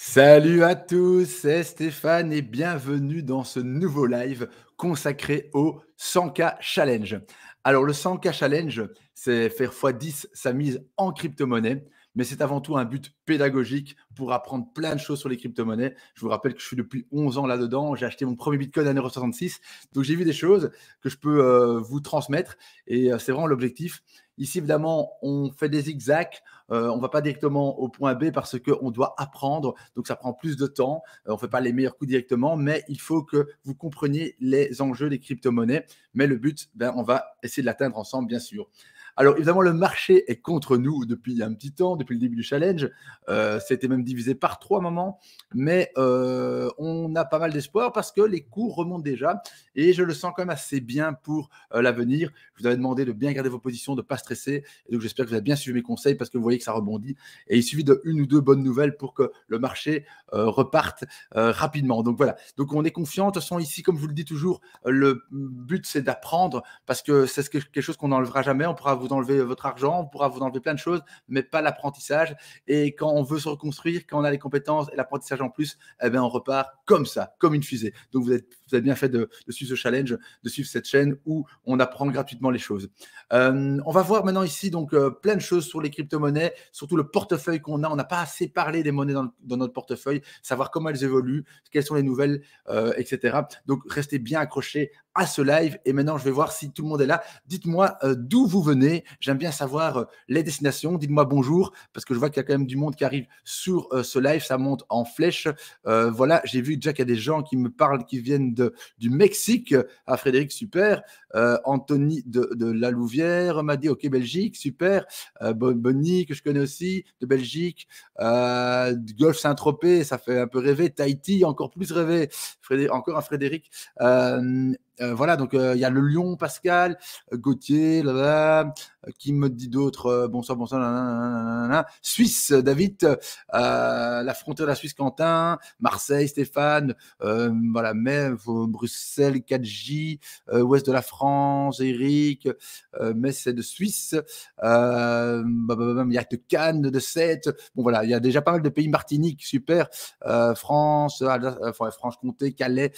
Salut à tous, c'est Stéphane et bienvenue dans ce nouveau live consacré au 100K Challenge. Alors le 100K Challenge, c'est faire x10 sa mise en crypto-monnaie, mais c'est avant tout un but pédagogique pour apprendre plein de choses sur les crypto-monnaies. Je vous rappelle que je suis depuis 11 ans là-dedans, j'ai acheté mon premier Bitcoin à 1,66€, donc j'ai vu des choses que je peux euh, vous transmettre et euh, c'est vraiment l'objectif. Ici, évidemment, on fait des zigzags. Euh, on ne va pas directement au point B parce qu'on doit apprendre. Donc, ça prend plus de temps. Euh, on ne fait pas les meilleurs coups directement, mais il faut que vous compreniez les enjeux des crypto-monnaies. Mais le but, ben, on va essayer de l'atteindre ensemble, bien sûr. Alors évidemment, le marché est contre nous depuis un petit temps, depuis le début du challenge. C'était euh, même divisé par trois moments, mais euh, on a pas mal d'espoir parce que les cours remontent déjà et je le sens quand même assez bien pour euh, l'avenir. Je vous avais demandé de bien garder vos positions, de ne pas stresser. Et donc j'espère que vous avez bien suivi mes conseils parce que vous voyez que ça rebondit et il suffit d'une ou deux bonnes nouvelles pour que le marché reparte rapidement. Donc voilà. Donc on est confiant. De toute façon, ici, comme je vous le dis toujours, le but c'est d'apprendre parce que c'est quelque chose qu'on n'enlèvera jamais. On pourra enlever euh, votre argent, on pourra vous enlever plein de choses, mais pas l'apprentissage. Et quand on veut se reconstruire, quand on a les compétences et l'apprentissage en plus, eh bien, on repart comme ça, comme une fusée. Donc, vous êtes, vous bien fait de, suivre ce challenge, de suivre cette chaîne où on apprend gratuitement les choses. Euh, on va voir maintenant ici donc euh, plein de choses sur les crypto-monnaies, surtout le portefeuille qu'on a. On n'a pas assez parlé des monnaies dans, notre portefeuille, savoir comment elles évoluent, quelles sont les nouvelles, etc. Donc, restez bien accrochés à ce live. Et maintenant, je vais voir si tout le monde est là. Dites-moi euh, d'où vous venez. J'aime bien savoir euh, les destinations. Dites-moi bonjour, parce que je vois qu'il y a quand même du monde qui arrive sur euh, ce live. Ça monte en flèche. voilà, j'ai vu déjà qu'il y a des gens qui me parlent, qui viennent de, du Mexique. À ah, Frédéric, super. Anthony de, la Louvière m'a dit, OK, Belgique, super. Bonnie, que je connais aussi, de Belgique. Golf Saint-Tropez, ça fait un peu rêver. Tahiti, encore plus rêver. Frédéric, encore un Frédéric. Euh, voilà, donc euh, il y a le Lion, Pascal, euh, Gauthier, qui me dit d'autres, bonsoir, bonsoir, Suisse, David, la frontière de la Suisse, Quentin, Marseille, Stéphane, voilà, même Bruxelles, 4J, ouest de la France, Eric, mais c'est de Suisse, il y a de Cannes, de Sète, bon voilà, il y a déjà pas mal de pays, Martinique, super, France, Franche-Comté, Calais,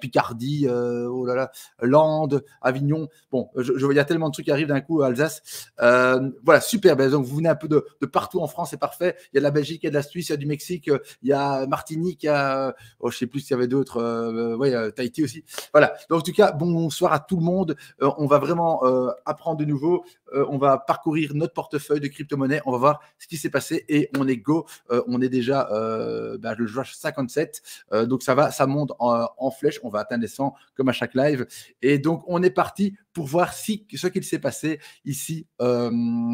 Picardie, oh là là, Lande, Avignon. Bon, je, vois il y a tellement de trucs qui arrivent d'un coup Alsace. Euh, voilà, super ben, Donc, vous venez un peu de, partout en France, c'est parfait. Il y a de la Belgique, il y a de la Suisse, il y a du Mexique, euh, il y a Martinique, il y a, euh, oh, je sais plus s'il y avait d'autres, oui, Tahiti aussi. Voilà. Donc, en tout cas, bonsoir à tout le monde. on va vraiment apprendre de nouveau. on va parcourir notre portefeuille de crypto-monnaie. On va voir ce qui s'est passé et on est go. on est déjà je ben, le jour 57. donc, ça va, ça monte en, en flèche. On va atteindre les 100 comme à chaque live. Et donc, on est parti pour voir si, ce qu'il s'est passé ici euh,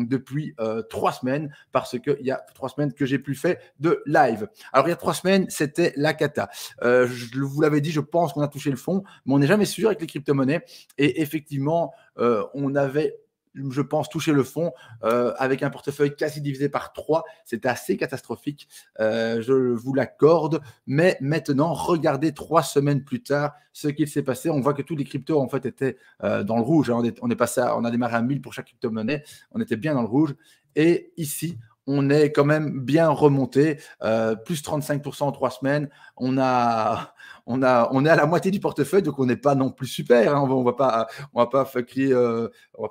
depuis euh, trois semaines, parce qu'il y a trois semaines que j'ai plus fait de live. Alors, il y a trois semaines, c'était la cata. Euh, je vous l'avais dit, je pense qu'on a touché le fond, mais on n'est jamais sûr avec les crypto-monnaies. Et effectivement, on avait je pense, toucher le fond euh, avec un portefeuille quasi divisé par 3. C'est assez catastrophique, euh, je vous l'accorde. Mais maintenant, regardez trois semaines plus tard ce qu'il s'est passé. On voit que tous les cryptos, en fait, étaient euh, dans le rouge. Hein. On, on a démarré à 1000 pour chaque crypto-monnaie. On était bien dans le rouge. Et ici, on est quand même bien remonté, euh, plus 35% en trois semaines. On a, on a, on est à la moitié du portefeuille, donc on n'est pas non plus super. Hein. On, va, va pas, va euh,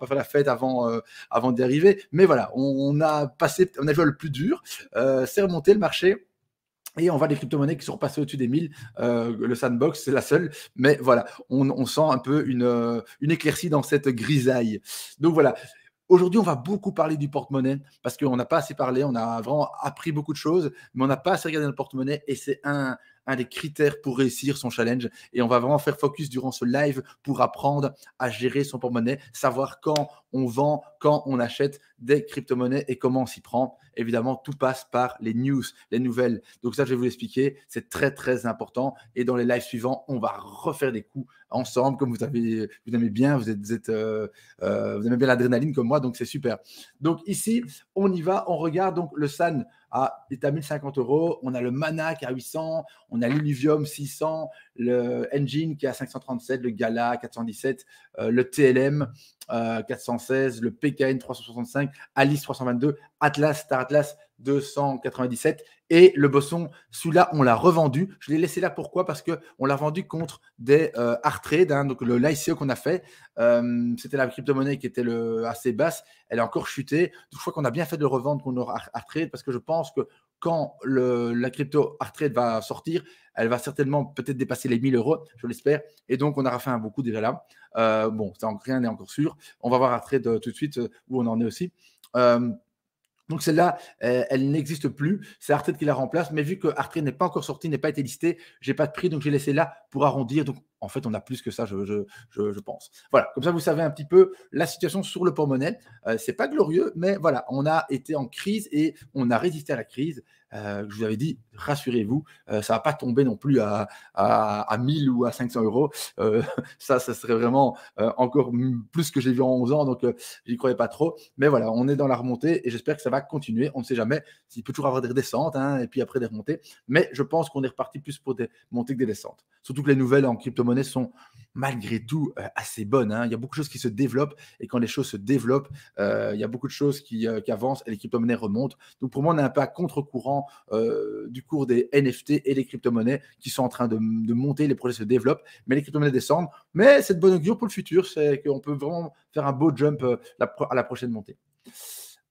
faire la fête avant, euh, avant d'y arriver. Mais voilà, on, a passé, on a joué le plus dur. c'est remonté le marché. Et on va les crypto-monnaies qui sont passées au-dessus des 1000. le sandbox, c'est la seule. Mais voilà, on, sent un peu une, une éclaircie dans cette grisaille. Donc voilà, Aujourd'hui, on va beaucoup parler du porte-monnaie parce qu'on n'a pas assez parlé, on a vraiment appris beaucoup de choses, mais on n'a pas assez regardé le porte-monnaie et c'est un, un des critères pour réussir son challenge. Et on va vraiment faire focus durant ce live pour apprendre à gérer son porte-monnaie, savoir quand on vend, quand on achète des crypto-monnaies et comment on s'y prend. Évidemment, tout passe par les news, les nouvelles. Donc ça, je vais vous l'expliquer. C'est très, très important. Et dans les lives suivants, on va refaire des coups ensemble. Comme vous, avez, vous aimez bien, vous, êtes, vous euh, euh, aimez bien l'adrénaline comme moi, donc c'est super. Donc ici, on y va. On regarde donc le SAN à, est à 1050 euros. On a le MANAC à 800. On a l'Illuvium 600 le Engine qui est 537, le Gala 417, euh, le TLM 416, euh, le PKN 365, Alice 322, Atlas, Star Atlas 297 et le Bosson, celui-là, on l'a revendu. Je l'ai laissé là pourquoi Parce qu'on l'a vendu contre des euh, art hein, donc le l'ICO e qu'on a fait. Euh, c'était la crypto-monnaie qui était assez basse. Elle a encore chuté. Je crois qu'on a bien fait de le revendre contre aura art trade parce que je pense que quand le, la crypto art trade va sortir, elle va certainement peut-être dépasser les 1000 euros, je l'espère. Et donc, on aura fait un beaucoup déjà là. Euh, bon, rien n'est encore sûr. On va voir art trade euh, tout de suite euh, où on en est aussi. donc celle-là, elle, n'existe plus. C'est trade qui la remplace. Mais vu que trade n'est pas encore sorti, n'est pas été listé, j'ai pas de prix, donc j'ai laissé là pour arrondir. Donc en fait, on a plus que ça, je, pense. Voilà, comme ça, vous savez un petit peu la situation sur le pont monnaie euh, c'est pas glorieux, mais voilà, on a été en crise et on a résisté à la crise. Euh, je vous avais dit, rassurez-vous, euh, ça ne va pas tomber non plus à, 1000 ou à 500 euros. Euh, ça, ça serait vraiment encore plus que j'ai vu en 11 ans, donc j'y croyais pas trop. Mais voilà, on est dans la remontée et j'espère que ça va continuer. On ne sait jamais s'il peut toujours avoir des descentes hein, et puis après des remontées. Mais je pense qu'on est reparti plus pour des montées que des descentes. Surtout que les nouvelles en crypto-monnaie sont malgré tout euh, assez bonne. Hein. Il y a beaucoup de choses qui se développent et quand les choses se développent, euh, il y a beaucoup de choses euh, qui, avancent et les crypto-monnaies remontent. Donc pour moi, on est un peu contre-courant du cours des NFT et des crypto-monnaies qui sont en train de, monter, les projets se développent, mais les crypto-monnaies descendent. Mais cette bonne augure pour le futur, c'est qu'on peut vraiment faire un beau jump à la prochaine montée.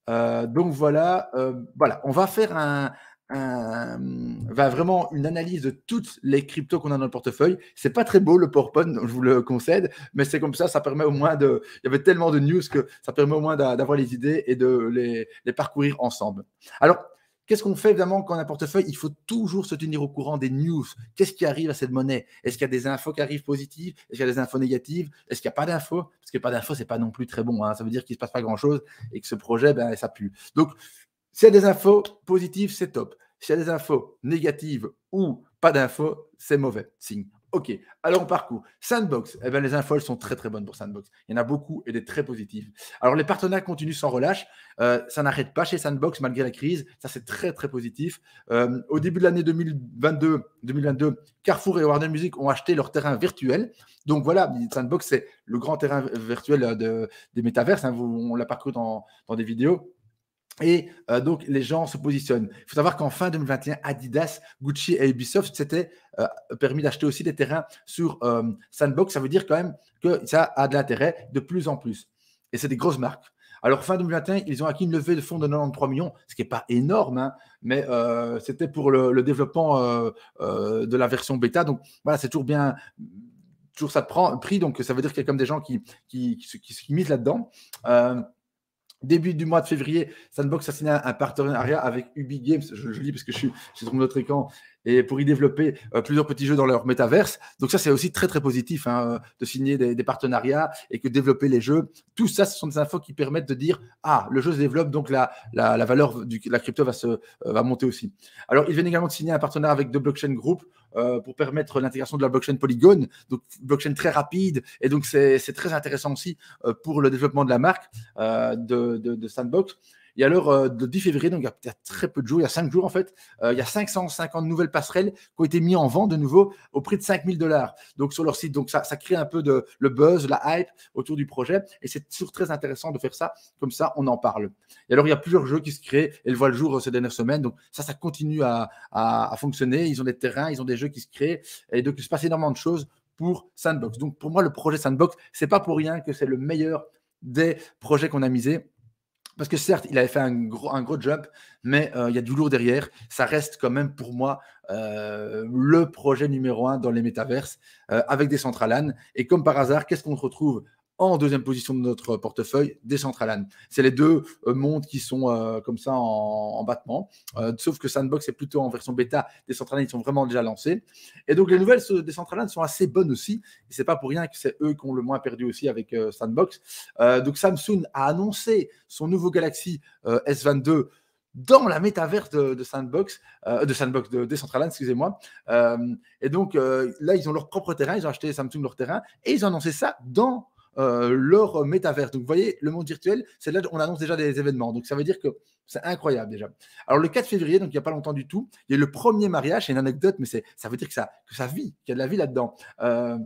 donc voilà, voilà, on va faire un, euh, va vraiment une analyse de toutes les cryptos qu'on a dans le portefeuille. C'est pas très beau le PowerPoint, je vous le concède, mais c'est comme ça, ça permet au moins de. Il y avait tellement de news que ça permet au moins d'avoir les idées et de les, parcourir ensemble. Alors, Qu'est-ce qu'on fait évidemment quand on a un portefeuille Il faut toujours se tenir au courant des news. Qu'est-ce qui arrive à cette monnaie Est-ce qu'il y a des infos qui arrivent positives Est-ce qu'il y a des infos négatives Est-ce qu'il n'y a pas d'infos Parce que pas d'infos, c'est pas non plus très bon. Hein. Ça veut dire qu'il se passe pas grand-chose et que ce projet, ben, ça pue. Donc, s'il y a des infos positives, c'est top. S'il y a des infos négatives ou pas d'infos, c'est mauvais signe. Ok, alors on parcourt. Sandbox, eh ben, les infos elles sont très très bonnes pour Sandbox. Il y en a beaucoup et des très positives. Alors les partenaires continuent sans relâche. Euh, ça n'arrête pas chez Sandbox malgré la crise. Ça c'est très très positif. Euh, au début de l'année 2022, 2022, Carrefour et Warner Music ont acheté leur terrain virtuel. Donc voilà, Sandbox c'est le grand terrain virtuel euh, des métaverses. Hein. on l'a parcouru dans des vidéos et euh, donc, les gens se positionnent. Il faut savoir qu'en fin 2021, Adidas, Gucci et Ubisoft s'étaient euh, permis d'acheter aussi des terrains sur euh, Sandbox. Ça veut dire quand même que ça a de l'intérêt de plus en plus. Et c'est des grosses marques. Alors, fin 2021, ils ont acquis une levée de fonds de 93 millions, ce qui n'est pas énorme, hein, mais c'était pour le, développement de la version bêta. Donc, voilà, c'est toujours bien, toujours ça prend prix. Donc, ça veut dire qu'il y a comme des gens qui, qui, qui, qui misent là-dedans. Début du mois de février, Sandbox a signé un partenariat avec Ubi Games, je, le lis parce que je suis, je suis notre écran, et pour y développer euh, plusieurs petits jeux dans leur métaverse. Donc ça, c'est aussi très très positif hein, de signer des, partenariats et que développer les jeux. Tout ça, ce sont des infos qui permettent de dire ah le jeu se développe, donc la, la, valeur de la crypto va se euh, va monter aussi. Alors ils viennent également de signer un partenariat avec The Blockchain Group euh, pour permettre l'intégration de la blockchain Polygon, donc blockchain très rapide. Et donc, c'est très intéressant aussi euh, pour le développement de la marque euh, de, Sandbox. Et alors, le 10 février, donc il y, a, très peu de jours, il y a 5 jours en fait, euh, il y a 550 nouvelles passerelles qui ont été mises en vente de nouveau au prix de 5000 dollars. Donc sur leur site, donc ça, crée un peu le buzz, la hype autour du projet. Et c'est toujours très intéressant de faire ça. Comme ça, on en parle. Et alors, il y a plusieurs jeux qui se créent et le voient le jour euh, ces dernières semaines. Donc ça, ça continue à, fonctionner. Ils ont des terrains, ils ont des jeux qui se créent. Et donc, il se passe énormément de choses pour Sandbox. Donc pour moi, le projet Sandbox, c'est pas pour rien que c'est le meilleur des projets qu'on a misé parce que certes, il avait fait un gros, jump, mais euh, il y a du lourd derrière. Ça reste quand même pour moi euh, le projet numéro un dans les métaverses euh, avec des centrales. Et comme par hasard, qu'est-ce qu'on retrouve en deuxième position de notre portefeuille, Decentraland. C'est les deux euh, mondes qui sont euh, comme ça en, battement. Euh, sauf que Sandbox est plutôt en version bêta. Decentraland, ils sont vraiment déjà lancés. Et donc, les nouvelles de Decentraland sont assez bonnes aussi. Et n'est pas pour rien que c'est eux qui ont le moins perdu aussi avec Sandbox. donc, Samsung a annoncé son nouveau Galaxy S22 dans la métaverse de, de Sandbox, de Sandbox de Decentraland, excusez-moi. et donc là, ils ont leur propre terrain, ils ont acheté Samsung leur terrain et ils ont annoncé ça dans euh, leur métavers. Donc vous voyez, le monde virtuel, c'est là on annonce déjà des événements. Donc ça veut dire que c'est incroyable déjà. Alors le 4 février, donc il n'y a pas longtemps du tout, il y a le premier mariage, c'est une anecdote, mais ça veut dire que ça, que ça vit, qu'il y a de la vie là-dedans. Euh,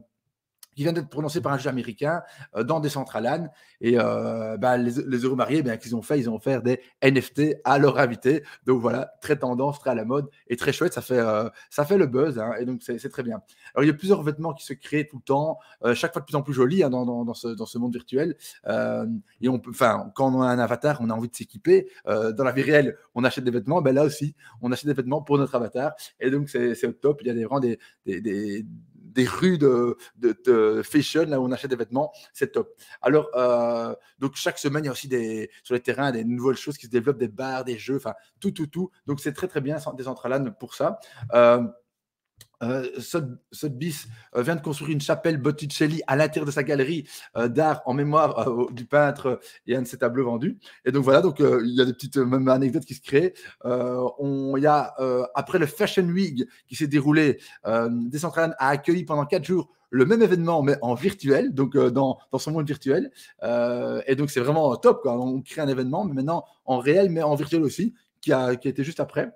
qui vient d'être prononcé par un juge américain euh, dans des centrales Et euh, bah, les, les, mariés, bien qu'ils ont fait, ils ont offert des NFT à leur invités. Donc voilà, très tendance, très à la mode et très chouette. Ça fait, euh, ça fait le buzz. Hein, et donc c'est très bien. Alors il y a plusieurs vêtements qui se créent tout le temps, chaque fois de plus en plus jolis hein, dans, dans, ce, dans, ce, monde virtuel. et on peut, enfin, quand on a un avatar, on a envie de s'équiper. dans la vie réelle, on achète des vêtements. Ben là aussi, on achète des vêtements pour notre avatar. Et donc c'est au top. Il y a des, vraiment des, des, des des rues de, fashion, là où on achète des vêtements, c'est top. Alors, euh, donc chaque semaine, il y a aussi des, sur les terrains des nouvelles choses qui se développent, des bars, des jeux, enfin tout, tout, tout. Donc c'est très, très bien, des l'âne pour ça. Euh, euh, Sotheby's euh, vient de construire une chapelle Botticelli à l'intérieur de sa galerie euh, d'art en mémoire euh, du peintre et un de ses tableaux vendus. Et donc voilà, donc il y a des petites anecdotes qui se créent. on, y a après le Fashion Week qui s'est déroulé, Decentraland a accueilli pendant quatre jours le même événement, mais en virtuel, donc dans, dans, son monde virtuel. et donc, c'est vraiment top. Quoi. On crée un événement, mais maintenant en réel, mais en virtuel aussi, qui a, qui a été juste après.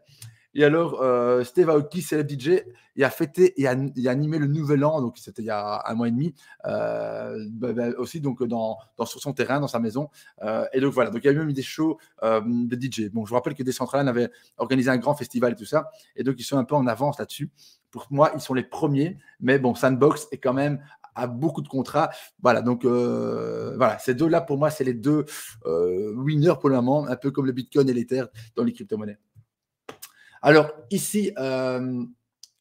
Et alors, euh, Steve Aoki, le DJ, il a fêté et il a animé le Nouvel An, donc c'était il y a un mois et demi, euh, bah, bah, aussi donc dans, sur son terrain, dans sa maison. Euh, et donc voilà, donc il y a eu même des shows euh, de DJ. Bon, je vous rappelle que Decentraland avait organisé un grand festival et tout ça, et donc ils sont un peu en avance là-dessus. Pour moi, ils sont les premiers, mais bon, Sandbox est quand même à beaucoup de contrats. Voilà, donc voilà, ces deux-là pour moi, c'est les deux winners pour le moment, un peu comme le Bitcoin et l'Ether dans les crypto-monnaies. Alors ici, euh,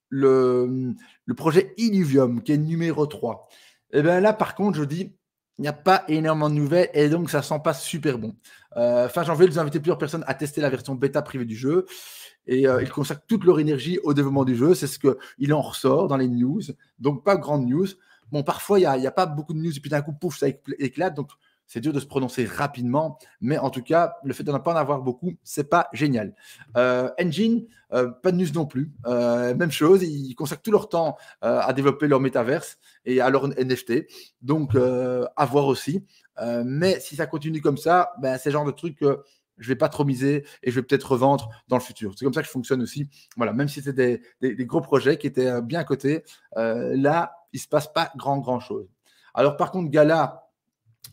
le, projet Illuvium, qui est numéro 3. Et eh bien là, par contre, je dis, il n'y a pas énormément de nouvelles et donc ça sent pas super bon. Enfin euh, fin janvier, ils ont inviter plusieurs personnes à tester la version bêta privée du jeu et euh, ils consacrent toute leur énergie au développement du jeu. C'est ce qu'il en ressort dans les news. Donc, pas grande news. Bon, parfois, il n'y a, a, pas beaucoup de news et puis d'un coup, pouf, ça éclate. Donc, c'est dur de se prononcer rapidement, mais en tout cas, le fait de ne pas en avoir beaucoup, c'est pas génial. Euh, Engine, euh, pas de news non plus. Euh, même chose, ils consacrent tout leur temps à développer leur métaverse et à leur NFT. Donc, à voir aussi. mais si ça continue comme ça, ben, c'est le genre de truc que je vais pas trop miser et je vais peut-être revendre dans le futur. C'est comme ça que je fonctionne aussi. Voilà, même si c'était des, gros projets qui étaient bien cotés, là, il se passe pas grand, grand chose. Alors, par contre, Gala,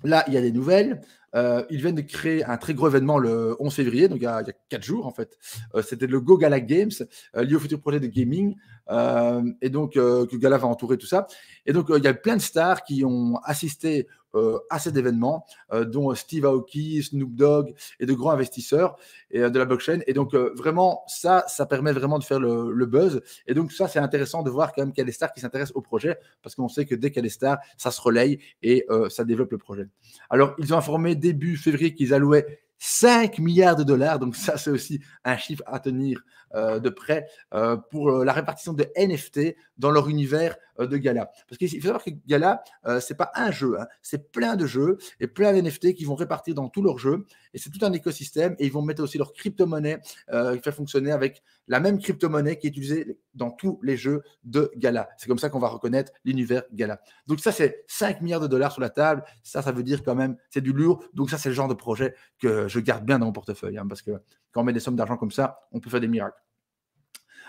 Là, il y a des nouvelles. Euh, ils viennent de créer un très gros événement le 11 février, donc il y a, 4 jours en fait. Euh, c'était le Go Gala Games, euh, lié au futur projet de gaming, et donc que Gala va entourer tout ça. Et donc il y a plein de stars qui ont assisté à euh, cet événement, euh, dont euh, Steve Aoki, Snoop Dogg et de grands investisseurs de la blockchain. Et donc, vraiment, ça, ça permet vraiment de faire le, buzz. Et donc, ça, c'est intéressant de voir quand même qu'il des stars qui s'intéressent au projet, parce qu'on sait que dès qu'il y a des stars, ça se relaye et ça développe le projet. Alors, ils ont informé début février qu'ils allouaient 5 milliards de dollars. Donc ça, c'est aussi un chiffre à tenir de près pour la répartition de NFT dans leur univers euh, de Gala. Parce qu'il faut savoir que Gala, euh, c'est pas un jeu, hein. c'est plein de jeux et plein d'NFT qui vont répartir dans tous leurs jeux. Et c'est tout un écosystème. Et ils vont mettre aussi leur crypto-monnaie, qui euh, faire fonctionner avec la même crypto-monnaie qui est utilisée dans tous les jeux de Gala. C'est comme ça qu'on va reconnaître l'univers Gala. Donc ça, c'est 5 milliards de dollars sur la table. Ça, ça veut dire quand même, c'est du lourd. Donc ça, c'est le genre de projet que je garde bien dans mon portefeuille. Hein, parce que quand on met des sommes d'argent comme ça, on peut faire des miracles.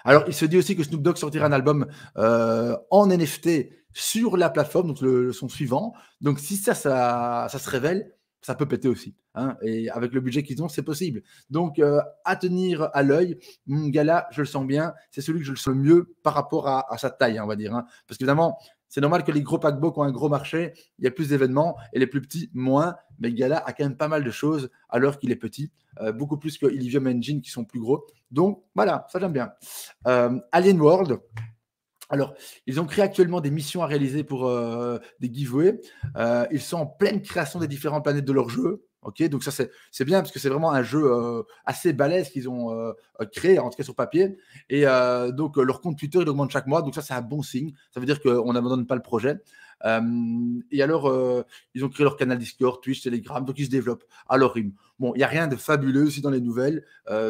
Alors, il se dit aussi que Snoop Dogg sortira un album euh, en NFT sur la plateforme, donc le, son suivant. Donc, si ça, ça, ça se révèle, ça peut péter aussi. Hein. et avec le budget qu'ils ont, c'est possible. Donc, euh, à tenir à l'œil, Gala, je le sens bien, c'est celui que je le sens le mieux par rapport à, sa taille, hein, on va dire. Hein. Parce qu'évidemment, c'est normal que les gros paquebots ont un gros marché, il y a plus d'événements et les plus petits, moins. Mais gala a quand même pas mal de choses alors qu'il est petit, euh, beaucoup plus que Illivium Engine qui sont plus gros. Donc voilà, ça j'aime bien. Euh, Alien World. Alors, ils ont créé actuellement des missions à réaliser pour euh, des giveaways. ils sont en pleine création des différentes planètes de leur jeu. Ok, donc ça c'est bien parce que c'est vraiment un jeu euh, assez balèze qu'ils ont euh, euh, créé, en tout cas sur papier. Et donc leur compte Twitter il augmente chaque mois, donc ça c'est un bon signe. Ça veut dire qu'on n'abandonne pas le projet. et alors ils ont créé leur canal Discord, Twitch, Telegram, donc ils se développent à leur rythme. Bon, il n'y a rien de fabuleux aussi dans les nouvelles,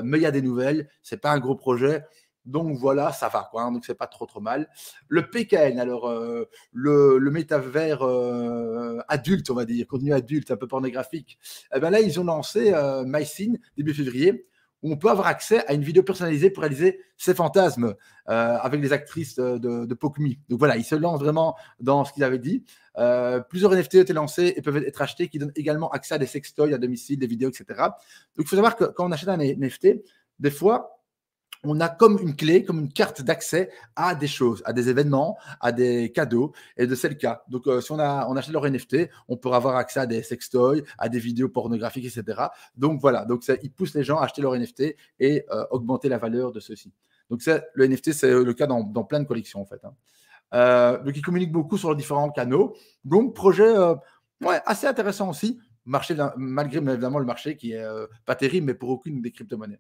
mais il y a des nouvelles. C'est pas un gros projet. Donc voilà, ça va, quoi, hein, donc c'est pas trop trop mal. Le PKN, alors euh, le, le, métavers euh, adulte, on va dire, contenu adulte, un peu pornographique, eh ben là ils ont lancé euh, MyScene début février, où on peut avoir accès à une vidéo personnalisée pour réaliser ses fantasmes avec les actrices de, de Pokmi. Donc voilà, ils se lancent vraiment dans ce qu'ils avaient dit. plusieurs NFT ont été lancés et peuvent être achetés qui donnent également accès à des sextoys à domicile, des vidéos, etc. Donc il faut savoir que quand on achète un NFT, des fois, on a comme une clé, comme une carte d'accès à des choses, à des événements, à des cadeaux. Et de c'est le cas. Donc, euh, si on, a, achète leur NFT, on peut avoir accès à des sextoys, à des vidéos pornographiques, etc. Donc, voilà. Donc, ça, ils poussent les gens à acheter leur NFT et euh, augmenter la valeur de ceux-ci. Donc, le NFT, c'est le cas dans, plein de collections, en fait. Hein. Euh, donc, ils communiquent beaucoup sur les différents canaux. Donc, projet assez intéressant aussi, marché, malgré évidemment le marché qui est pas terrible, mais pour aucune des crypto-monnaies.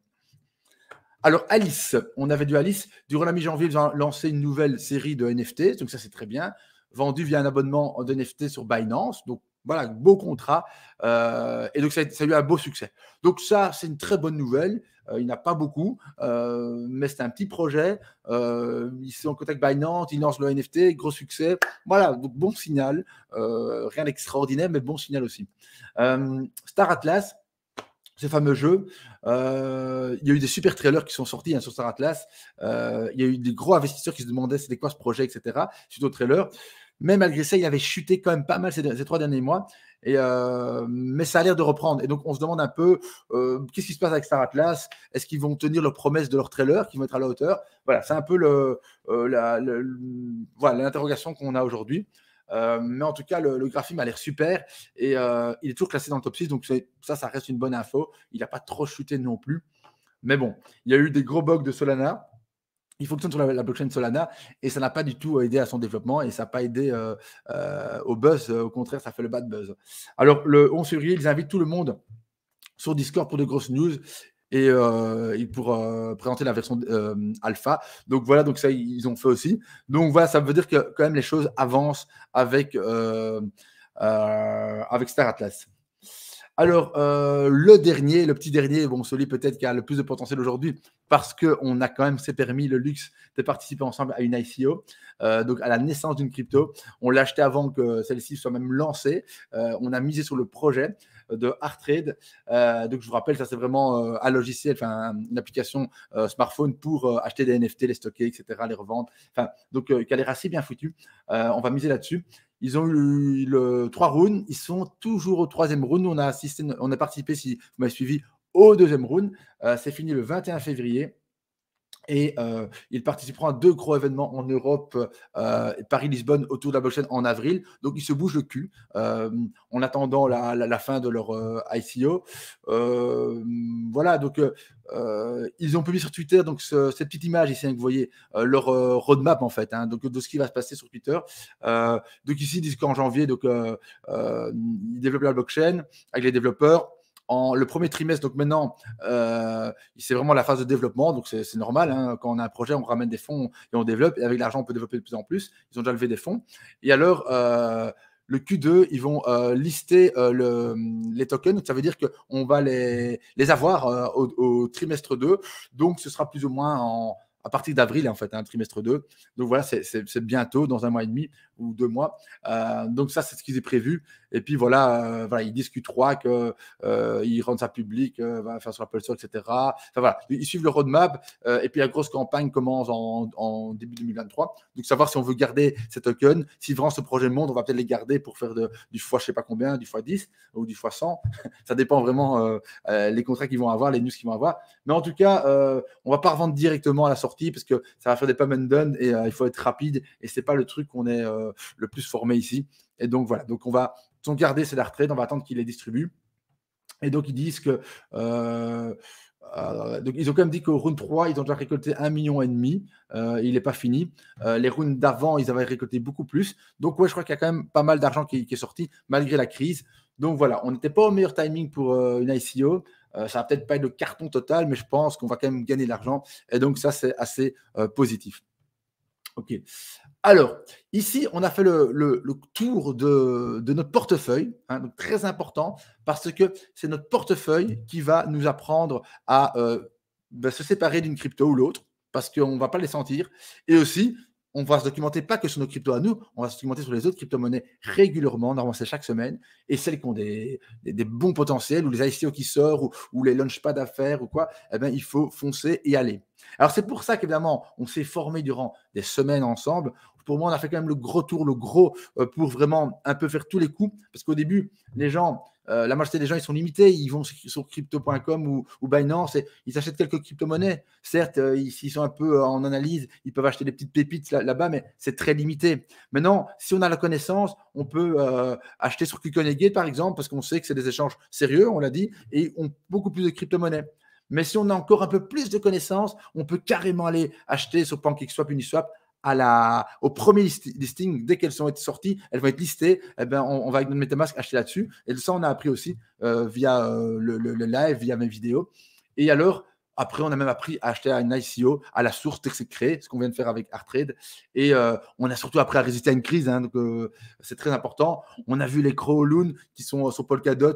Alors, Alice, on avait dû Alice. Durant la mi-janvier, ils ont lancé une nouvelle série de NFT. Donc, ça, c'est très bien. Vendu via un abonnement en NFT sur Binance. Donc, voilà, beau contrat. Euh, et donc, ça, lui a eu un beau succès. Donc, ça, c'est une très bonne nouvelle. Euh, il n'a pas beaucoup, euh, mais c'est un petit projet. Euh, ils sont en contact Binance, ils lancent le NFT, gros succès. Voilà, donc bon signal. rien d'extraordinaire, mais bon signal aussi. Star Atlas, ces fameux jeux, euh, il y a eu des super trailers qui sont sortis hein, sur Star Atlas. Euh, il y a eu des gros investisseurs qui se demandaient c'était quoi ce projet, etc. Suite au trailer. Mais malgré ça, il avait chuté quand même pas mal ces, trois derniers mois. Et euh, mais ça a l'air de reprendre. Et donc, on se demande un peu qu'est-ce qui se passe avec Star Atlas Est-ce qu'ils vont tenir leurs promesses de leurs trailers, qu'ils vont être à la hauteur Voilà, c'est un peu l'interrogation le, voilà, qu'on a aujourd'hui. Euh, mais en tout cas, le, graphisme a l'air super et euh, il est toujours classé dans le top 6. Donc ça, ça reste une bonne info. Il n'a pas trop chuté non plus. Mais bon, il y a eu des gros bugs de Solana. Il fonctionne sur la, blockchain Solana et ça n'a pas du tout aidé à son développement et ça n'a pas aidé euh, au buzz. Au contraire, ça fait le bad buzz. Alors, le 11 février, ils invitent tout le monde sur Discord pour de grosses news et, euh, pour présenter la version euh, alpha. Donc voilà, donc ça ils ont fait aussi. Donc voilà, ça veut dire que quand même les choses avancent avec euh, avec Star Atlas. Alors, le dernier, le petit dernier, bon, celui peut-être qui a le plus de potentiel aujourd'hui, parce qu'on a quand même c'est permis le luxe de participer ensemble à une ICO, donc à la naissance d'une crypto. On l'a acheté avant que celle-ci soit même lancée. on a misé sur le projet de Artrade. Euh, donc, je vous rappelle, ça, c'est vraiment euh, un logiciel, enfin, une application euh, smartphone pour acheter des NFT, les stocker, etc., les revendre. Enfin, donc, qui a l'air assez bien foutu. on va miser là-dessus. Ils ont eu le, trois rounds. Ils sont toujours au troisième round. On a assisté, on a participé, si vous m'avez suivi, au deuxième round. c'est fini le 21 février. Et euh, ils participeront à deux gros événements en Europe, euh, Paris-Lisbonne autour de la blockchain en avril. Donc ils se bougent le cul euh, en attendant la, fin de leur ICO. voilà, donc ils ont publié sur Twitter donc cette petite image ici hein, que vous voyez, leur roadmap en fait, hein, donc de ce qui va se passer sur Twitter. donc ici ils disent qu'en janvier, donc ils développent la blockchain avec les développeurs le premier trimestre, donc maintenant, euh, c'est vraiment la phase de développement, donc c'est normal. Hein. quand on a un projet, on ramène des fonds et on développe. Et avec l'argent, on peut développer de plus en plus. Ils ont déjà levé des fonds. Et alors, euh, le Q2, ils vont euh, lister les tokens. Donc ça veut dire qu'on va les, les avoir au, trimestre 2. Donc ce sera plus ou moins à partir d'avril, en fait, un hein, trimestre 2. Donc voilà, c'est bientôt, dans un mois et demi ou deux mois. donc ça, c'est ce qu'ils est prévu. Et puis euh, voilà, ils discutent trois que euh, rendent ça public, euh, faire sur Apple Store, etc. Enfin voilà, ils suivent le roadmap. et puis la grosse campagne commence en, début 2023. Donc savoir si on veut garder ces tokens, si vraiment ce projet monde, on va peut-être les garder pour faire du fois je sais pas combien, du fois 10 ou du fois 100. ça dépend vraiment les contrats qu'ils vont avoir, les news qu'ils vont avoir. Mais en tout cas, on on va pas revendre directement à la sortie parce que ça va faire des pump and done et il faut être rapide et c'est pas le truc qu'on est le plus formé ici. Et donc voilà, donc on va garder ces la retraite, on va attendre qu'il les distribue. Et donc ils disent que... Euh, euh, donc ils ont quand même dit qu'au round 3, ils ont déjà récolté 1,5 million. et demi. Euh, il n'est pas fini. les rounds d'avant, ils avaient récolté beaucoup plus. Donc, ouais, je crois qu'il y a quand même pas mal d'argent qui, est sorti malgré la crise. Donc, voilà, on n'était pas au meilleur timing pour une ICO. ça va peut-être pas être le carton total, mais je pense qu'on va quand même gagner de l'argent. Et donc, ça, c'est assez positif. Ok. Alors, ici, on a fait le, tour de, notre portefeuille, hein, donc très important, parce que c'est notre portefeuille qui va nous apprendre à euh, ben, se séparer d'une crypto ou l'autre, parce qu'on ne va pas les sentir. Et aussi, on va se documenter pas que sur nos cryptos à nous, on va se documenter sur les autres crypto-monnaies régulièrement. Normalement, c'est chaque semaine. Et celles qui ont des, bons potentiels, ou les ICO qui sortent, ou, les launchpads pas d'affaires ou quoi, eh bien, il faut foncer et aller. Alors, c'est pour ça qu'évidemment, on s'est formé durant des semaines ensemble. Pour moi, on a fait quand même le gros tour, le gros, euh, pour vraiment un peu faire tous les coups. Parce qu'au début, les gens euh, la majorité des gens, ils sont limités. Ils vont sur crypto.com ou, Binance et ils achètent quelques crypto-monnaies. Certes, euh, ils, sont un peu euh, en analyse, ils peuvent acheter des petites pépites là, bas mais c'est très limité. Maintenant, si on a la connaissance, on peut acheter sur KuCoinGate, par exemple, parce qu'on sait que c'est des échanges sérieux, on l'a dit, et ont beaucoup plus de crypto-monnaies. Mais si on a encore un peu plus de connaissances, on peut carrément aller acheter sur PancakeSwap, Uniswap à la, au premier listing, dès qu'elles sont sorties, elles vont être listées. et eh ben, on, va avec notre masque acheter là-dessus. Et ça, on a appris aussi euh, via euh, le, live, via mes vidéos. Et alors, après, on a même appris à acheter à une ICO, à la source, dès que c'est créé, ce qu'on vient de faire avec Artrade. Et euh, on a surtout appris à résister à une crise. Hein, donc, c'est très important. On a vu les Loon qui sont sur Polkadot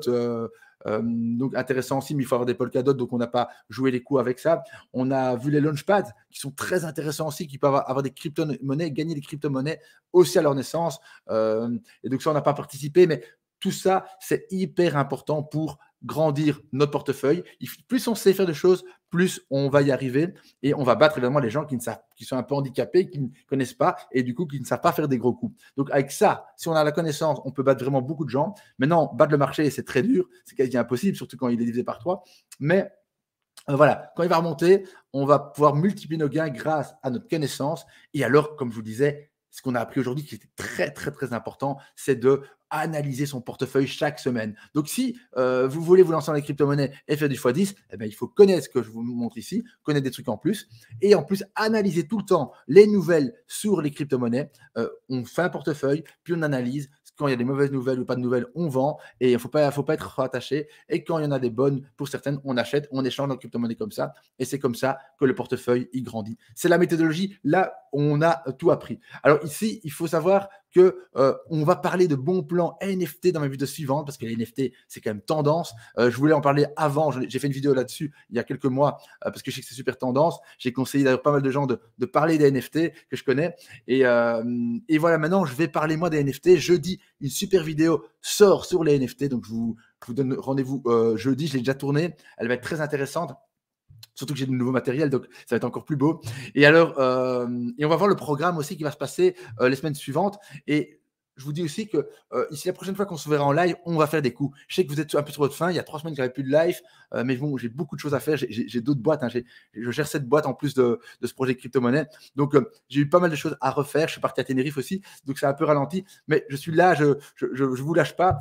euh, donc intéressant aussi, mais il faut avoir des Polkadot, donc on n'a pas joué les coups avec ça. On a vu les launchpads qui sont très intéressants aussi, qui peuvent avoir, des crypto-monnaies, gagner des crypto-monnaies aussi à leur naissance. Euh, et donc ça, on n'a pas participé, mais tout ça, c'est hyper important pour grandir notre portefeuille. Plus on sait faire des choses, plus on va y arriver et on va battre évidemment les gens qui, ne savent, qui sont un peu handicapés, qui ne connaissent pas et du coup qui ne savent pas faire des gros coups. Donc avec ça, si on a la connaissance, on peut battre vraiment beaucoup de gens. Maintenant, battre le marché, c'est très dur, c'est quasi impossible, surtout quand il est divisé par trois. Mais euh, voilà, quand il va remonter, on va pouvoir multiplier nos gains grâce à notre connaissance. Et alors, comme je vous disais, ce qu'on a appris aujourd'hui qui était très très très important, c'est de analyser son portefeuille chaque semaine. Donc si euh, vous voulez vous lancer dans les crypto-monnaies et faire du x10, eh il faut connaître ce que je vous montre ici, connaître des trucs en plus, et en plus analyser tout le temps les nouvelles sur les crypto-monnaies. Euh, on fait un portefeuille, puis on analyse quand il y a des mauvaises nouvelles ou pas de nouvelles, on vend et il ne faut pas, faut pas être rattaché. Et quand il y en a des bonnes, pour certaines, on achète, on échange notre crypto-monnaie comme ça. Et c'est comme ça que le portefeuille il grandit. C'est la méthodologie. Là, on a tout appris. Alors ici, il faut savoir que euh, on va parler de bons plans NFT dans ma vidéo suivante parce que les NFT c'est quand même tendance. Euh, je voulais en parler avant, j'ai fait une vidéo là-dessus il y a quelques mois euh, parce que je sais que c'est super tendance. J'ai conseillé d'ailleurs pas mal de gens de, parler des NFT que je connais et, voilà maintenant je vais parler moi des NFT. Jeudi une super vidéo sort sur les NFT donc je vous, je vous donne rendez-vous jeudi. Je l'ai déjà tournée, elle va être très intéressante Surtout que j'ai de nouveaux matériels, donc ça va être encore plus beau. Et alors, euh, et on va voir le programme aussi qui va se passer euh, les semaines suivantes. Et je vous dis aussi que euh, ici, la prochaine fois qu'on se verra en live, on va faire des coups. Je sais que vous êtes un peu sur votre fin. Il y a trois semaines n'y avait plus de live, mais bon, j'ai beaucoup de choses à faire. J'ai d'autres boîtes. Hein. Je gère cette boîte en plus de, ce projet crypto-monnaie. Donc, j'ai eu pas mal de choses à refaire. Je suis parti à Tenerife aussi, donc ça a un peu ralenti. Mais je suis là, je ne vous lâche pas.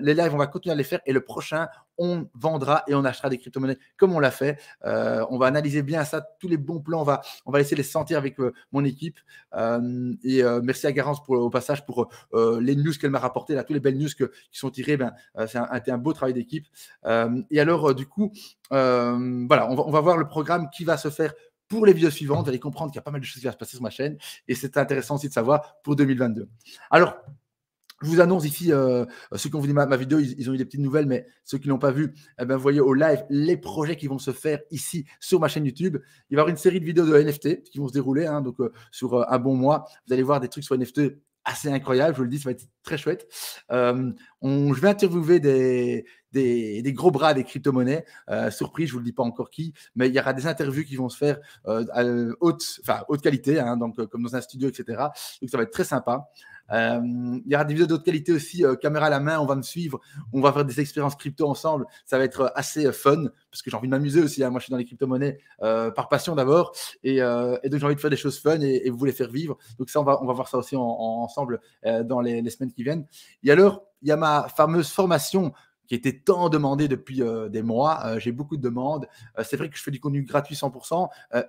les lives, on va continuer à les faire. Et le prochain, on vendra et on achètera des crypto-monnaies comme on l'a fait. Euh, on va analyser bien ça, tous les bons plans, on va, on va essayer les sentir avec euh, mon équipe. Euh, et merci à Garance pour, au passage pour les news qu'elle m'a rapportées, là, toutes les belles news qui sont tirées. Ben, c'est un, beau travail d'équipe. et alors, du coup, voilà, on va, on va voir le programme qui va se faire pour les vidéos suivantes. Vous allez comprendre qu'il y a pas mal de choses qui vont se passer sur ma chaîne et c'est intéressant aussi de savoir pour 2022. Alors, je vous annonce ici, euh, euh, ceux qui ont vu ma, vidéo, ils, ont eu des petites nouvelles, mais ceux qui ne l'ont pas vu, eh vous ben, voyez au live les projets qui vont se faire ici sur ma chaîne YouTube. Il va y avoir une série de vidéos de NFT qui vont se dérouler hein, donc, euh, sur un bon mois. Vous allez voir des trucs sur NFT assez incroyables, je vous le dis, ça va être très chouette. je vais interviewer des, des, gros bras des crypto-monnaies. surprise, je ne vous le dis pas encore qui, mais il y aura des interviews qui vont se faire euh, à haute, qualité, hein, donc, comme dans un studio, etc. Donc ça va être très sympa. Euh, il y aura des vidéos d'autres qualités aussi, euh, caméra à la main, on va me suivre, on va faire des expériences crypto ensemble, ça va être euh, assez fun, parce que j'ai envie de m'amuser aussi, hein. moi je suis dans les crypto-monnaies par passion d'abord, et, et, donc j'ai envie de faire des choses fun et, et, vous les faire vivre, donc ça on va, on va voir ça aussi en, ensemble dans les, les, semaines qui viennent. Et alors, il y a ma fameuse formation qui était tant demandé depuis euh, des mois. Euh, j'ai beaucoup de demandes. Euh, c'est vrai que je fais du contenu gratuit 100%.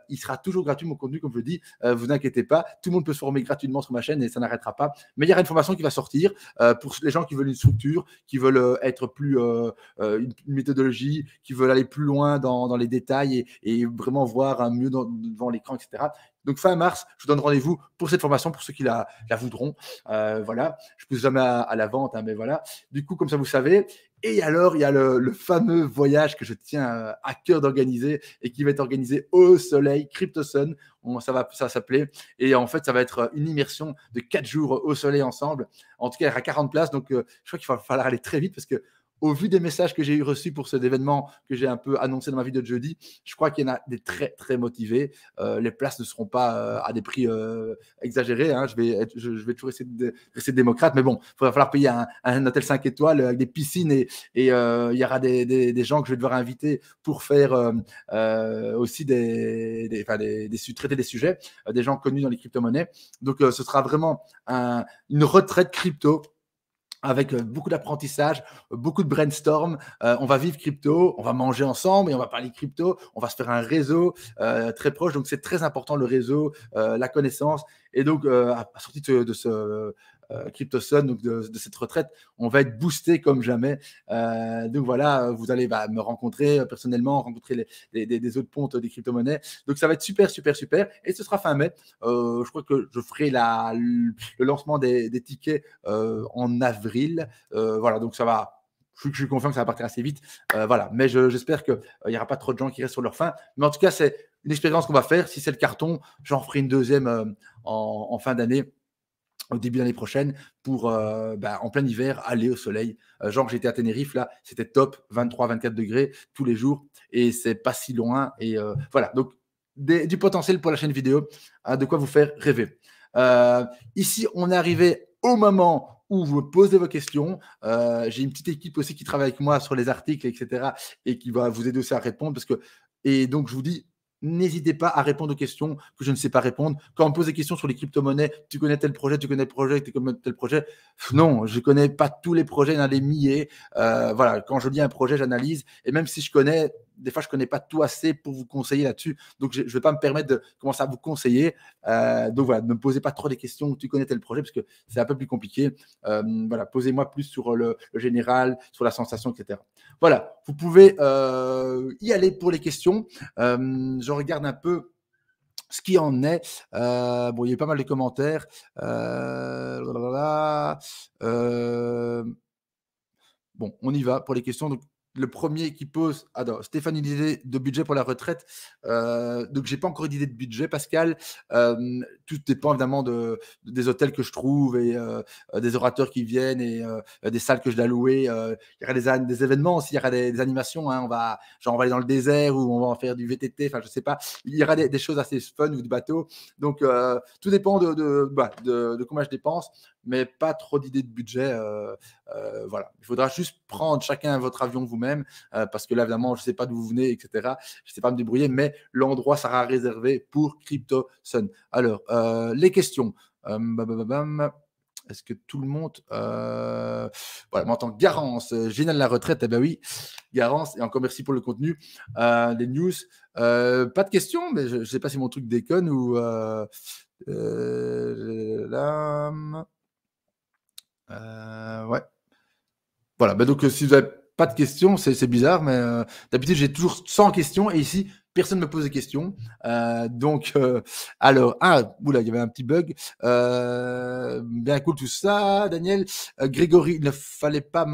il sera toujours gratuit, mon contenu, comme je le dis. vous n'inquiétez pas. Tout le monde peut se former gratuitement sur ma chaîne et ça n'arrêtera pas. Mais il y aura une formation qui va sortir pour les gens qui veulent une structure, qui veulent être plus une, méthodologie, qui veulent aller plus loin dans, dans les détails et, vraiment voir mieux devant l'écran, etc. Donc fin mars, je vous donne rendez-vous pour cette formation, pour ceux qui la, voudront. Euh, voilà, je vous pousse à, la vente, hein, mais voilà. Du coup, comme ça, vous savez. Et alors, il y a le, fameux voyage que je tiens euh, à cœur d'organiser et qui va être organisé au soleil, CryptoSun. ça va, ça s'appeler. Et en fait, ça va être euh, une immersion de quatre jours au soleil ensemble. En tout cas, il y aura 40 places. Donc, je crois qu'il va falloir aller très vite parce que au vu des messages que j'ai reçus pour cet événement que j'ai un peu annoncé dans ma vidéo de jeudi, je crois qu'il y en a des très très motivés. Euh, les places ne seront pas euh, à des prix euh, exagérés. Hein. Je, vais je, vais toujours essayer rester démocrate, mais bon, il va falloir payer un, un, hôtel 5 étoiles avec des piscines et, et il y aura des, gens que je vais devoir inviter pour faire aussi des, enfin, des, traiter des sujets, des gens connus dans les crypto-monnaies. Donc ce sera vraiment une retraite crypto avec euh, beaucoup d'apprentissage, beaucoup de brainstorm. Euh, on va vivre crypto, on va manger ensemble et on va parler crypto. On va se faire un réseau euh, très proche. Donc, c'est très important le réseau, la connaissance. Et donc, à, sortir de, ce, euh, CryptoSun, donc de, cette retraite, on va être boosté comme jamais. Euh, donc voilà, vous allez bah, me rencontrer euh, personnellement, rencontrer des autres pontes des crypto-monnaies. Donc ça va être super, super, super. Et ce sera fin mai. Euh, je crois que je ferai la, le lancement des, tickets en avril. voilà, donc ça va je, suis confiant que ça va partir assez vite. voilà. Mais j'espère que qu'il n'y aura pas trop de gens qui restent sur leur faim. Mais en tout cas, c'est une expérience qu'on va faire. Si c'est le carton, j'en ferai une deuxième en, fin d'année au début de l'année prochaine pour, euh, bah, en plein hiver, aller au soleil. Euh, genre, j'étais à Tenerife, là, c'était top, 23-24 degrés tous les jours, et c'est pas si loin. Et euh, voilà, donc du potentiel pour la chaîne vidéo, hein, de quoi vous faire rêver. ici, on est arrivé au moment où vous me posez vos questions. J'ai une petite équipe aussi qui travaille avec moi sur les articles, etc., et qui va vous aider aussi à répondre, parce que, et donc, je vous dis, N'hésitez pas à répondre aux questions que je ne sais pas répondre. Quand on pose des questions sur les crypto-monnaies, tu connais tel projet, tu connais tel projet, tu connais tel projet. Non, je connais pas tous les projets, il y en a des milliers. Euh, voilà, quand je lis un projet, j'analyse. Et même si je connais des fois, je ne connais pas tout assez pour vous conseiller là-dessus. Donc, je ne vais pas me permettre de commencer à vous conseiller. Euh, donc, voilà, ne me posez pas trop des questions. Tu connais tel projet parce que c'est un peu plus compliqué. Euh, voilà, posez-moi plus sur euh, le, général, sur la sensation, etc. Voilà, vous pouvez y aller pour les questions. je regarde un peu ce qui en est. bon, il y a eu pas mal de commentaires. bon, on y va pour les questions. Donc, le premier qui pose. Ah Stéphane, une idée de budget pour la retraite. Euh, donc, j'ai pas encore d'idée de budget, Pascal. Euh, tout dépend évidemment de, des hôtels que je trouve et euh, euh, des orateurs qui viennent et des salles que je dois louer. Il y aura des, événements aussi, il y aura des, animations. Hein. On va, genre, va aller dans le désert ou on va en faire du VTT. Enfin, je sais pas. Il y aura des, choses assez fun ou du bateau. Donc, tout dépend bah, de, de, combien je dépense mais pas trop d'idées de budget. voilà. Il faudra juste prendre chacun votre avion vous-même même euh, parce que là, évidemment, je ne sais pas d'où vous venez, etc. Je ne sais pas me débrouiller, mais l'endroit sera réservé pour Crypto Sun. Alors, euh, les questions. Euh, Est-ce que tout le monde. Voilà, en tant que Garance, génial la retraite, eh bien oui, Garance, et encore merci pour le contenu, euh, les news. pas de questions, mais je ne sais pas si mon truc déconne ou. là. ouais. Voilà, ben donc si vous avez pas de questions. C'est, bizarre, mais euh, d'habitude, j'ai toujours 100 questions. Et ici, personne ne me pose des questions. Euh, donc, euh, alors, ah, oula, il y avait un petit bug. bien cool tout ça, Daniel. Grégory, il ne fallait pas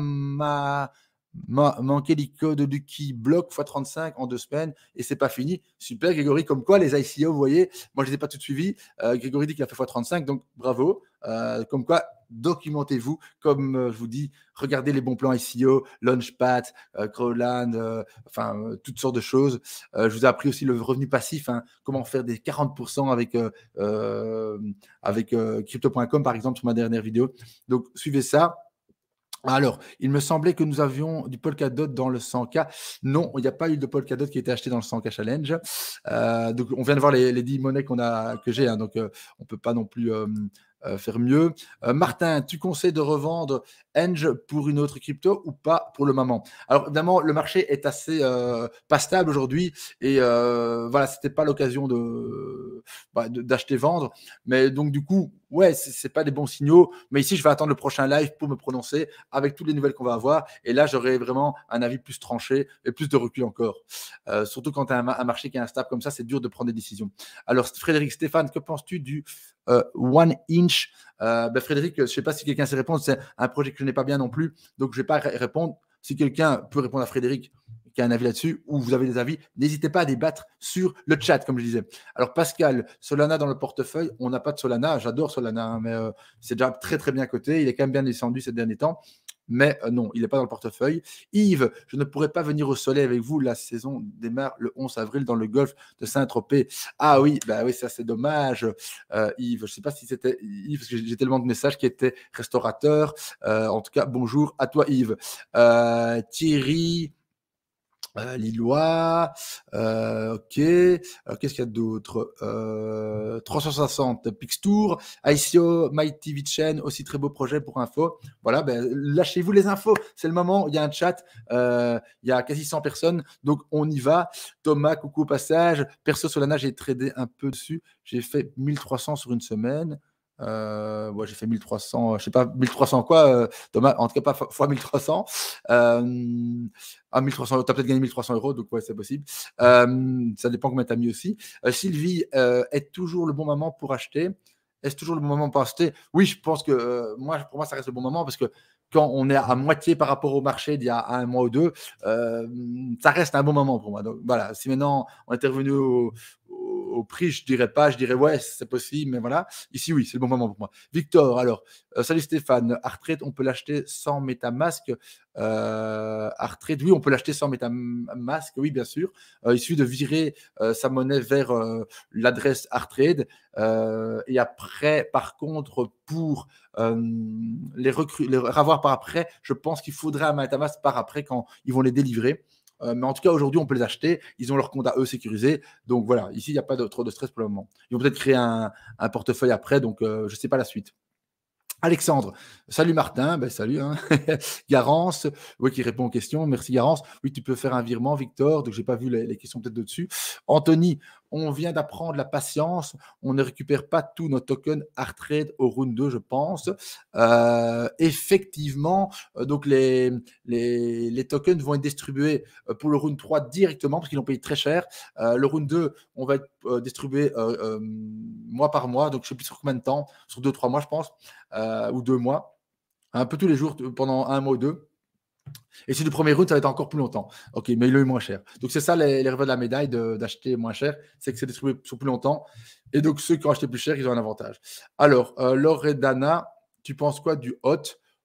manquer l'icône du qui bloque x35 en deux semaines et c'est pas fini. Super, Grégory, comme quoi les ICO, vous voyez, moi je ne les ai pas toutes suivies. Grégory dit qu'il a fait x35, donc bravo. comme quoi, documentez-vous. Comme euh, je vous dis, regardez les bons plans SEO, Launchpad, euh, Crowland, euh, enfin, toutes sortes de choses. je vous ai appris aussi le revenu passif, hein, comment faire des 40% avec, avec crypto.com, par exemple, sur ma dernière vidéo. Donc, suivez ça. Alors, il me semblait que nous avions du Polkadot dans le 100K. Non, il n'y a pas eu de Polkadot qui a été acheté dans le 100K Challenge. donc, on vient de voir les, 10 monnaies qu'on a, que j'ai. Hein. donc, on ne peut pas non plus euh, faire mieux. Euh, Martin, tu conseilles de revendre Enge pour une autre crypto ou pas pour le moment Alors évidemment, le marché est assez euh, pas stable aujourd'hui et voilà, c'était pas l'occasion bah, de d'acheter vendre, mais donc du coup, ouais, c'est pas des bons signaux. Mais ici, je vais attendre le prochain live pour me prononcer avec toutes les nouvelles qu'on va avoir. Et là, j'aurai vraiment un avis plus tranché et plus de recul encore. surtout quand tu as un, un, marché qui est instable comme ça, c'est dur de prendre des décisions. Alors, Frédéric, Stéphane, que penses-tu du euh, one Inch. Euh, ben, Frédéric, je ne sais pas si quelqu'un sait répondre. C'est un projet que je n'ai pas bien non plus, donc je ne vais pas répondre. Si quelqu'un peut répondre à Frédéric, qui a un avis là-dessus ou vous avez des avis, n'hésitez pas à débattre sur le chat, comme je disais. Alors, Pascal, Solana dans le portefeuille, on n'a pas de Solana. J'adore Solana, hein, mais euh, c'est déjà très, très bien coté. Il est quand même bien descendu ces derniers temps. Mais euh, non, il n'est pas dans le portefeuille. Yves, je ne pourrais pas venir au soleil avec vous. La saison démarre le 11 avril dans le golfe de Saint-Tropez. Ah oui, bah oui, ça c'est dommage. Euh, Yves, je ne sais pas si c'était Yves, parce que j'ai tellement de messages qui étaient restaurateurs. Euh, en tout cas, bonjour à toi Yves. Thierry. Bah, euh, Lillois, ok. Euh, qu'est-ce qu'il y a d'autre 360 euh, Pixtour, ICO, Mighty chaîne, aussi très beau projet pour info. Voilà, ben, lâchez-vous les infos. C'est le moment. Il y a un chat. Euh, il y a quasi 100 personnes. Donc, on y va. Thomas, coucou au passage. Perso Solana, j'ai tradé un peu dessus. J'ai fait 1300 sur une semaine. Euh, j'ai fait 1300, je sais pas, 1300 quoi, Thomas, euh, en tout cas pas fois 1300. Euh, ah, 1300, tu as peut-être gagné 1300 euros, donc ouais, c'est possible. Euh, ça dépend combien tu as mis aussi. Sylvie, est toujours le bon moment pour acheter Est-ce toujours le bon moment pour acheter Oui, je pense que moi, pour moi, ça reste le bon moment parce que quand on est à moitié par rapport au marché d'il y a un mois ou deux, ça reste un bon moment pour moi. Donc voilà, si maintenant on est revenu au, au, prix, je dirais pas, je dirais ouais, c'est possible, mais voilà. Ici, oui, c'est le bon moment pour moi. Victor, alors, euh, salut Stéphane, Artrade, on peut l'acheter sans MetaMask. Euh, Artrade, oui, on peut l'acheter sans MetaMask, oui, bien sûr. Euh, il suffit de virer euh, sa monnaie vers l'adresse Artrade. et après, par contre, pour les recrues, les avoir par après, je pense qu'il faudrait un MetaMask par après quand ils vont les délivrer. Euh, mais en tout cas, aujourd'hui, on peut les acheter. Ils ont leur compte à eux sécurisé. Donc voilà, ici, il n'y a pas de, trop de stress pour le moment. Ils vont peut-être créer un, portefeuille après. Donc euh, je ne sais pas la suite. Alexandre, salut Martin, ben salut. Hein. Garance, oui, qui répond aux questions. Merci Garance. Oui, tu peux faire un virement, Victor. Donc, j'ai pas vu les, questions peut-être de dessus. Anthony, on vient d'apprendre la patience. On ne récupère pas tous nos tokens Art Trade au round 2, je pense. Euh, effectivement, euh, donc les, les, tokens vont être distribués euh, pour le round 3 directement parce qu'ils l'ont payé très cher. le round 2, on va être distribué mois par mois. Donc, je ne sais plus sur combien de temps, sur 2-3 mois, je pense, ou 2 mois. Un peu tous les jours pendant un mois ou deux. Et si du premier route, ça va être encore plus longtemps. OK, mais il est moins cher. Donc, c'est ça les, rêves de la médaille d'acheter moins cher. C'est que c'est distribué sur plus longtemps. Et donc, ceux qui ont acheté plus cher, ils ont un avantage. Alors, euh, Loredana, tu penses quoi du hot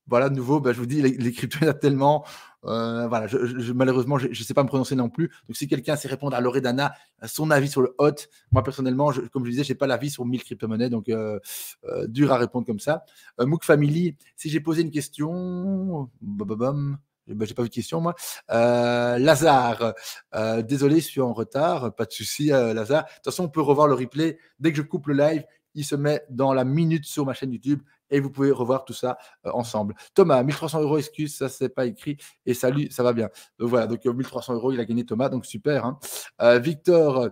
Voilà, de nouveau, ben, je vous dis, les, crypto-monnaies tellement. Euh, voilà, malheureusement, je ne sais pas me prononcer non plus. Donc, si quelqu'un sait répondre à Loredana, son avis sur le hot, moi personnellement, comme je disais, je n'ai pas l'avis sur 1000 crypto-monnaies, donc euh, dur à répondre comme ça. Mook Family, si j'ai posé une question. Eh ben, j'ai pas vu de question, moi. Euh, Lazare, euh, désolé je suis en retard, pas de souci, euh, Lazare. De toute façon, on peut revoir le replay. Dès que je coupe le live, il se met dans la minute sur ma chaîne YouTube et vous pouvez revoir tout ça ensemble. Thomas, 1300 euros, excuse, ça c'est pas écrit. Et salut, ça va bien. Donc voilà, donc 1300 euros, il a gagné Thomas, donc super. Hein. Victor,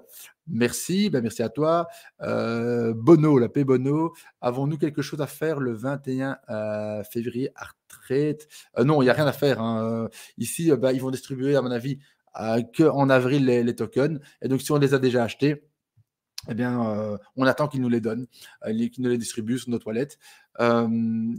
Merci, ben merci à toi. Euh, Bono, la paix Bono. Avons-nous quelque chose à faire le 21 euh, février à retraite euh, Non, il n'y a rien à faire. Hein. Ici, ben, ils vont distribuer, à mon avis, qu'en avril les, tokens. Et donc, si on les a déjà achetés, eh bien, on attend qu'ils nous les donnent, qu'ils nous les distribuent sur nos toilettes. Euh,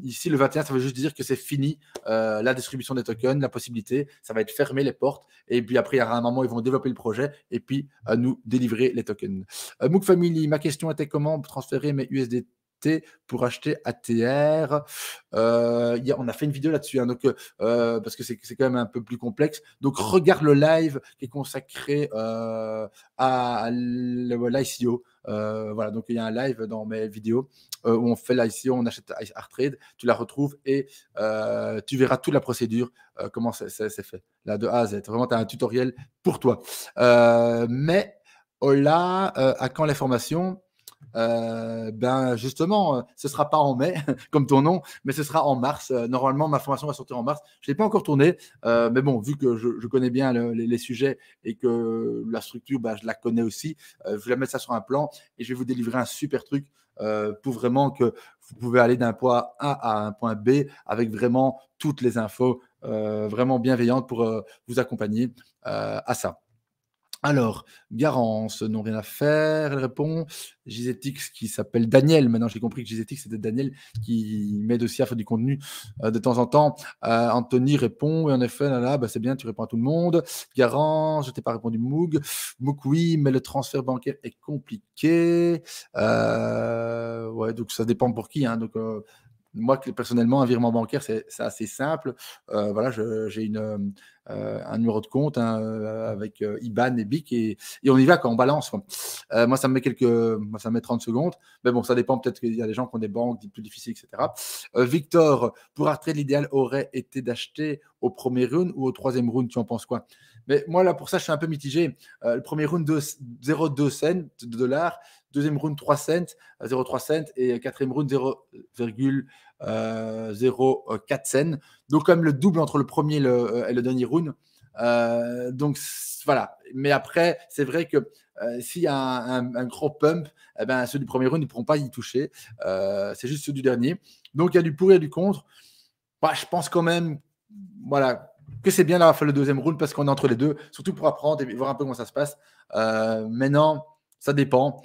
ici, le 21, ça veut juste dire que c'est fini euh, la distribution des tokens, la possibilité. Ça va être fermé les portes. Et puis après, il y aura un moment, ils vont développer le projet et puis euh, nous délivrer les tokens. Mook Family, ma question était comment transférer mes USDT pour acheter ATR. on a fait une vidéo là-dessus, hein, parce que c'est quand même un peu plus complexe. Donc, regarde le live qui est consacré à l'ICO. Euh, voilà, donc il y a un live dans mes vidéos euh, où on fait là ici, on achète Trade tu la retrouves et euh, tu verras toute la procédure, comment c'est fait, là de A à Z. Vraiment, tu as un tutoriel pour toi. mais là, à quand les formations euh, ben justement, euh, ce sera pas en mai, comme ton nom, mais ce sera en mars. Euh, normalement, ma formation va sortir en mars. Je ne l'ai pas encore tourné, mais bon, vu que je, connais bien les, sujets et que la structure, bah, je la connais aussi, je vais mettre ça sur un plan et je vais vous délivrer un super truc pour vraiment que vous pouvez aller d'un point A à un point B avec vraiment toutes les infos vraiment bienveillantes pour vous accompagner à ça. Alors, Garance, n'ont rien à faire, elle répond. Gizetix qui s'appelle Daniel. Maintenant, j'ai compris que Gizetix c'était Daniel qui m'aide aussi à faire du contenu euh, de temps en temps. Euh, Anthony répond, et en effet, là, bah, c'est bien, tu réponds à tout le monde. Garance, je t'ai pas répondu Moog. Moog, oui, mais le transfert bancaire est compliqué. Euh, ouais, donc ça dépend pour qui. Hein, donc, moi, personnellement, un virement bancaire, c'est assez simple. Euh, voilà, j'ai une, euh, euh, un numéro de compte hein, avec IBAN et BIC et, on y va quand on balance. moi, ça me met quelques, ça met 30 secondes. Mais bon, ça dépend. Peut-être qu'il y a des gens qui ont des banques plus difficiles, etc. Victor, pour Artrade, l'idéal aurait été d'acheter au premier round ou au troisième round. Tu en penses quoi mais moi, là, pour ça, je suis un peu mitigé. le premier round, 0,2 cents de dollars, Deuxième round, 3 cents, 0,3 euh, cents. Et euh, quatrième round, 0,04 euh, cents. Donc, comme le double entre le premier et le, dernier round. donc voilà. Mais après, c'est vrai que s'il y a un, gros pump, eh ben, ceux du premier round ne pourront pas y toucher. c'est juste ceux du dernier. Donc il y a du pour et du contre. Bah, je pense quand même voilà, que c'est bien d'avoir fait le deuxième round parce qu'on est entre les deux, surtout pour apprendre et voir un peu comment ça se passe. maintenant, ça dépend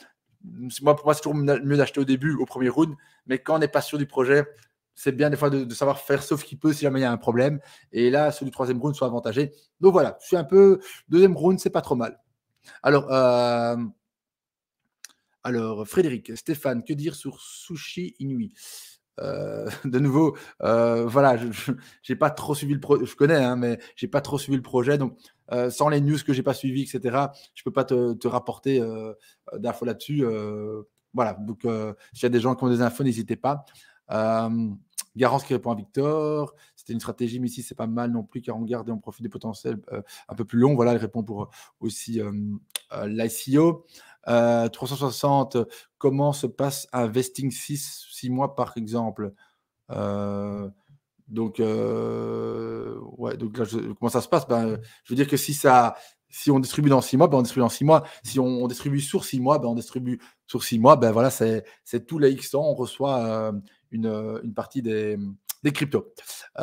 moi, pour moi, c'est toujours mieux d'acheter au début, au premier round, mais quand on n'est pas sûr du projet, c'est bien des fois de, savoir faire sauf qu'il peut si jamais il y a un problème. Et là, ceux du troisième round sont avantagés. Donc voilà, je suis un peu. Deuxième round, c'est pas trop mal. Alors, euh, Alors, Frédéric, Stéphane, que dire sur Sushi Inui euh, de nouveau, euh, voilà, j'ai pas trop suivi le je connais, hein, mais j'ai pas trop suivi le projet, donc euh, sans les news que j'ai pas suivies, etc. Je peux pas te, rapporter euh, d'infos là-dessus. Euh, voilà. Donc, s'il y a des gens qui ont des infos, n'hésitez pas. Garance qui répond à Victor. C'était une stratégie, mais ici, c'est pas mal non plus, car on garde et on profite des potentiels un peu plus longs. Voilà, elle répond pour aussi l'ICO. 360, comment se passe un vesting 6, 6 mois par exemple donc, euh, ouais, donc là, je, comment ça se passe ben, Je veux dire que si, ça, si on distribue dans six mois, ben on distribue dans six mois. Si on, distribue sur six mois, ben on distribue sur six mois. Ben voilà, c'est tous les X temps, on reçoit euh, une, euh, une, partie des, des cryptos.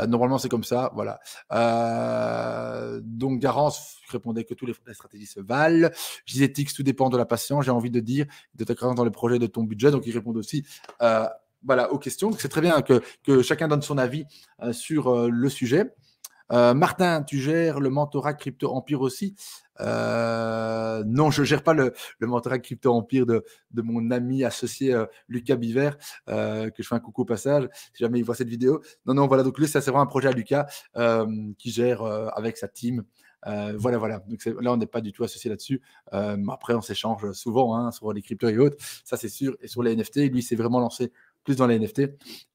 normalement, c'est comme ça. Voilà. donc, Garance répondait que tous les stratégies se valent. Je disais, Tix, tout dépend de la patience. J'ai envie de dire, de ta dans les projets de ton budget. Donc, ils répondent aussi voilà, aux questions. C'est très bien que, chacun donne son avis euh, sur euh, le sujet. Euh, Martin, tu gères le mentorat Crypto Empire aussi Non, je ne gère pas le, mentorat Crypto Empire de, de mon ami associé Lucas Biver, que je fais un coucou au passage, si jamais il voit cette vidéo. Non, non, voilà, donc lui, c'est vraiment un projet à Lucas qui gère avec sa team. voilà, voilà. Donc là, on n'est pas du tout associé là-dessus. après, on s'échange souvent hein, sur les cryptos et autres. Ça, c'est sûr. Et sur les NFT, lui, s'est vraiment lancé plus dans les NFT.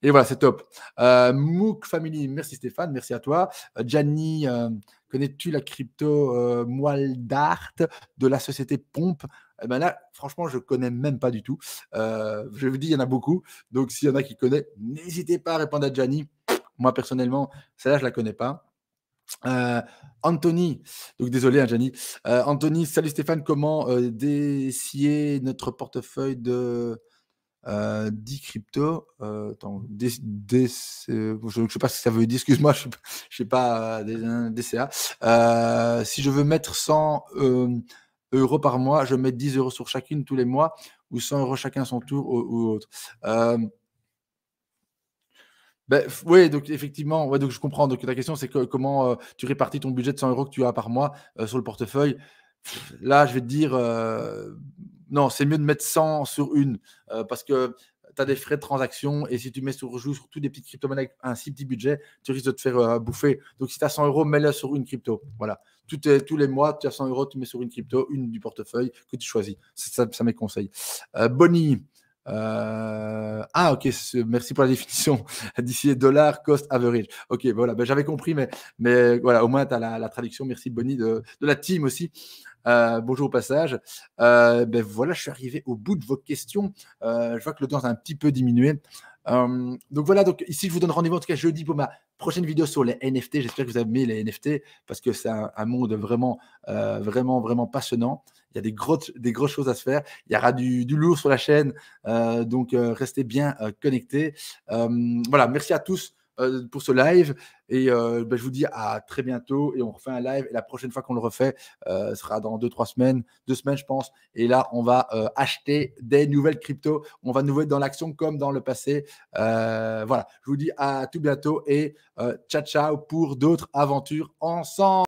Et voilà, c'est top. Euh, Mook Family, merci Stéphane, merci à toi. Euh, Gianni, euh, connais-tu la crypto euh, moelle d'art de la société Pompe eh ben là, franchement, je ne connais même pas du tout. je vous dis, il y en a beaucoup. Donc, s'il y en a qui connaissent, n'hésitez pas à répondre à Gianni. Moi, personnellement, celle-là, je ne la connais pas. Anthony, donc désolé, hein, Gianni. Anthony, salut Stéphane, comment euh, notre portefeuille de 10 euh, crypto euh, je ne sais pas si ça veut dire, excuse-moi, je ne sais pas, euh, DCA. si je veux mettre 100 euros par mois, je mets 10 euros sur chacune tous les mois ou 100 euros chacun son tour ou, autre. Ben, oui, donc effectivement, ouais, donc je comprends. Donc la question, c'est que, comment tu répartis ton budget de 100 euros que tu as par mois sur le portefeuille. Là, je vais te dire, non, c'est mieux de mettre 100 sur une euh, parce que tu as des frais de transaction et si tu mets sur joue sur tous des petites crypto-monnaies avec un si petit budget, tu risques de te faire euh, bouffer. Donc si tu as 100 euros, mets-le sur une crypto. Voilà. Tout tous les mois, tu as 100 euros, tu mets sur une crypto, une du portefeuille que tu choisis. Ça, ça, mes conseils. Euh, Bonnie. Ah, ok, merci pour la définition. D'ici dollar cost average. Ok, voilà, ben, j'avais compris, mais, mais voilà, au moins tu as la, traduction. Merci Bonnie de, de la team aussi. Euh, bonjour au passage. Euh, ben voilà, je suis arrivé au bout de vos questions. Euh, je vois que temps a un petit peu diminué. donc voilà, donc ici je vous donne rendez-vous en tout cas jeudi pour ma prochaine vidéo sur les NFT. J'espère que vous aimez les NFT parce que c'est un, monde vraiment, vraiment, vraiment passionnant. Il y a des grosses, des grosses choses à se faire. Il y aura du, du lourd sur la chaîne. donc restez bien connectés. voilà, merci à tous. Euh, pour ce live. Et euh, bah, je vous dis à très bientôt. Et on refait un live. Et la prochaine fois qu'on le refait, euh, sera dans deux trois semaines, deux semaines, je pense. Et là, on va acheter des nouvelles cryptos. On va nous être dans l'action comme dans le passé. voilà. Je vous dis à tout bientôt. Et ciao, ciao pour d'autres aventures ensemble.